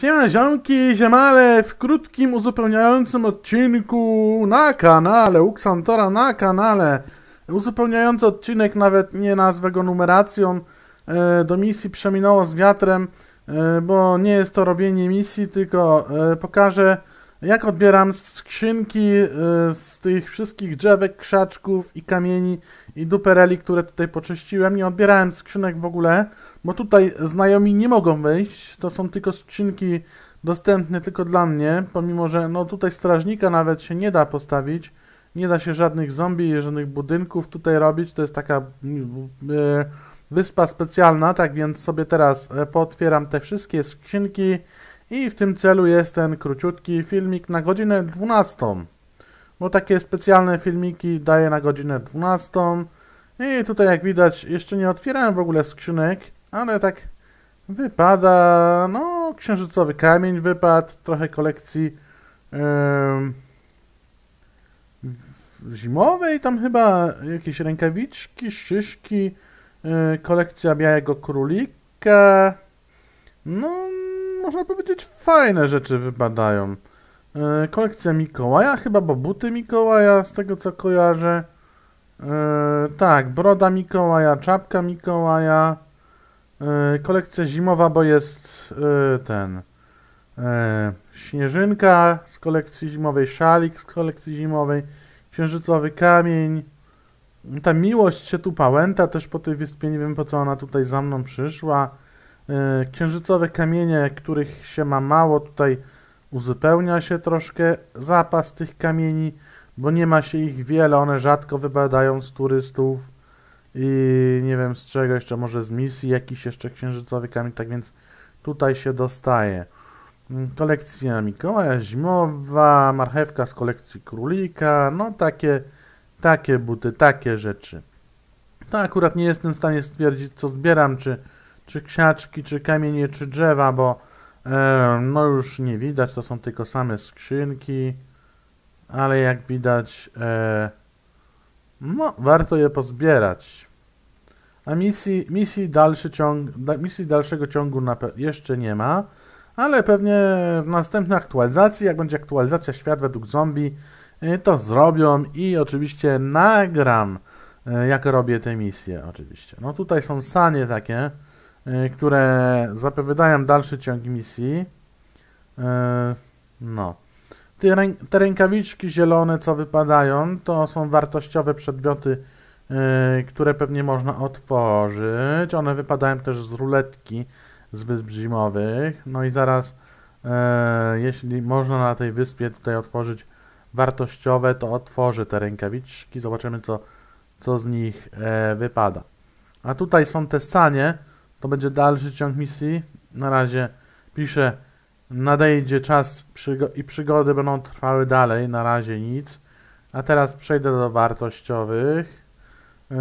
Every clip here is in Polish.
Siema ziomki, ziemale, w krótkim, uzupełniającym odcinku na kanale, Uksantora na kanale. Uzupełniający odcinek, nawet nie nazwę go numeracją, e, do misji przeminęło z wiatrem, e, bo nie jest to robienie misji, tylko e, pokażę jak odbieram skrzynki y, z tych wszystkich drzewek, krzaczków i kamieni i dupereli, które tutaj poczyściłem. Nie odbierałem skrzynek w ogóle, bo tutaj znajomi nie mogą wejść. To są tylko skrzynki dostępne tylko dla mnie, pomimo, że no tutaj strażnika nawet się nie da postawić. Nie da się żadnych zombie, żadnych budynków tutaj robić. To jest taka mm, y, wyspa specjalna, tak więc sobie teraz e, potwieram te wszystkie skrzynki. I w tym celu jest ten króciutki filmik na godzinę 12. Bo takie specjalne filmiki daję na godzinę 12. I tutaj jak widać jeszcze nie otwierałem w ogóle skrzynek, ale tak wypada, no księżycowy kamień wypadł, trochę kolekcji yy, zimowej, tam chyba jakieś rękawiczki, szyszki, yy, kolekcja białego królika, no można powiedzieć, fajne rzeczy wypadają. E, kolekcja Mikołaja, chyba bo buty Mikołaja, z tego co kojarzę. E, tak, broda Mikołaja, czapka Mikołaja. E, kolekcja zimowa, bo jest e, ten. E, śnieżynka z kolekcji zimowej, szalik z kolekcji zimowej, księżycowy kamień. Ta miłość się tu pałęta też po tej wyspie, nie wiem po co ona tutaj za mną przyszła. E, księżycowe kamienie, których się ma mało, tutaj uzupełnia się troszkę zapas tych kamieni, bo nie ma się ich wiele, one rzadko wypadają z turystów i nie wiem z czego jeszcze, może z misji jakiś jeszcze księżycowy kamień, tak więc tutaj się dostaje. Mm, kolekcja Mikołaja Zimowa, marchewka z kolekcji Królika, no takie, takie buty, takie rzeczy. To akurat nie jestem w stanie stwierdzić, co zbieram, czy czy ksiaczki, czy kamienie, czy drzewa, bo e, no już nie widać, to są tylko same skrzynki, ale jak widać, e, no warto je pozbierać. A misji, misji, dalszy ciąg, misji dalszego ciągu na, jeszcze nie ma, ale pewnie w następnej aktualizacji, jak będzie aktualizacja Świat według zombie, e, to zrobią i oczywiście nagram, e, jak robię te misje, oczywiście. No tutaj są sanie takie, E, które zapowiadają dalszy ciąg misji. E, no. Te rękawiczki zielone, co wypadają, to są wartościowe przedmioty, e, które pewnie można otworzyć. One wypadają też z ruletki z wysp zimowych. No i zaraz, jeśli można na tej wyspie tutaj otworzyć wartościowe, to otworzę te rękawiczki. Zobaczymy, co, co z nich wypada. A tutaj są te sanie, to będzie dalszy ciąg misji. Na razie piszę, nadejdzie czas przygo i przygody będą trwały dalej. Na razie nic. A teraz przejdę do wartościowych. Yy,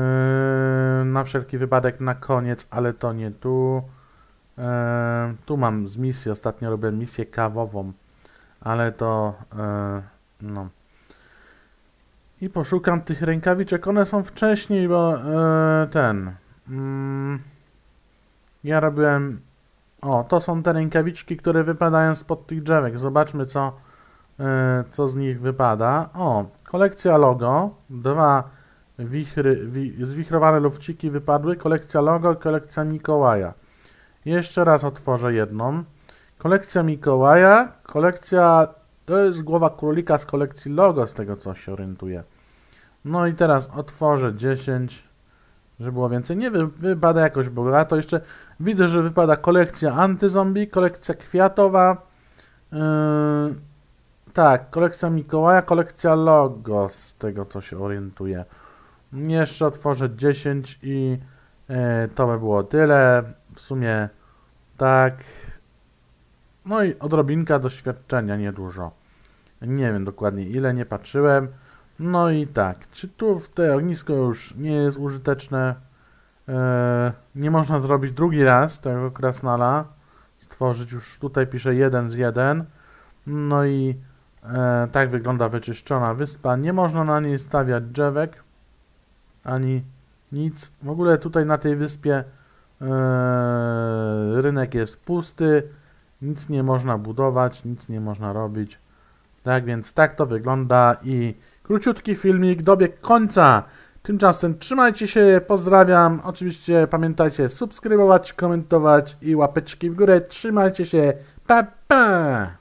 na wszelki wypadek na koniec, ale to nie tu. Yy, tu mam z misji. Ostatnio robiłem misję kawową. Ale to... Yy, no i poszukam tych rękawiczek. One są wcześniej, bo yy, ten. Mm. Ja robiłem... O, to są te rękawiczki, które wypadają spod tych drzewek. Zobaczmy, co, yy, co z nich wypada. O, kolekcja logo. Dwa wichry, wi, zwichrowane lufciki wypadły. Kolekcja logo i kolekcja Mikołaja. Jeszcze raz otworzę jedną. Kolekcja Mikołaja. Kolekcja... To jest głowa królika z kolekcji logo, z tego co się orientuję. No i teraz otworzę 10 że było więcej. Nie wy, wypada jakoś to Jeszcze widzę, że wypada kolekcja antyzombie, kolekcja kwiatowa. Yy, tak, kolekcja Mikołaja, kolekcja logo, z tego co się orientuję. Jeszcze otworzę 10 i yy, to by było tyle. W sumie tak. No i odrobinka doświadczenia, niedużo. Nie wiem dokładnie ile, nie patrzyłem. No i tak, czy tu w te ognisko już nie jest użyteczne? Eee, nie można zrobić drugi raz tego krasnala. Stworzyć już tutaj pisze jeden z jeden. No i e, tak wygląda wyczyszczona wyspa. Nie można na niej stawiać drzewek ani nic. W ogóle tutaj na tej wyspie e, rynek jest pusty. Nic nie można budować, nic nie można robić. Tak więc tak to wygląda i króciutki filmik dobieg końca. Tymczasem trzymajcie się, pozdrawiam. Oczywiście pamiętajcie subskrybować, komentować i łapeczki w górę. Trzymajcie się, pa pa!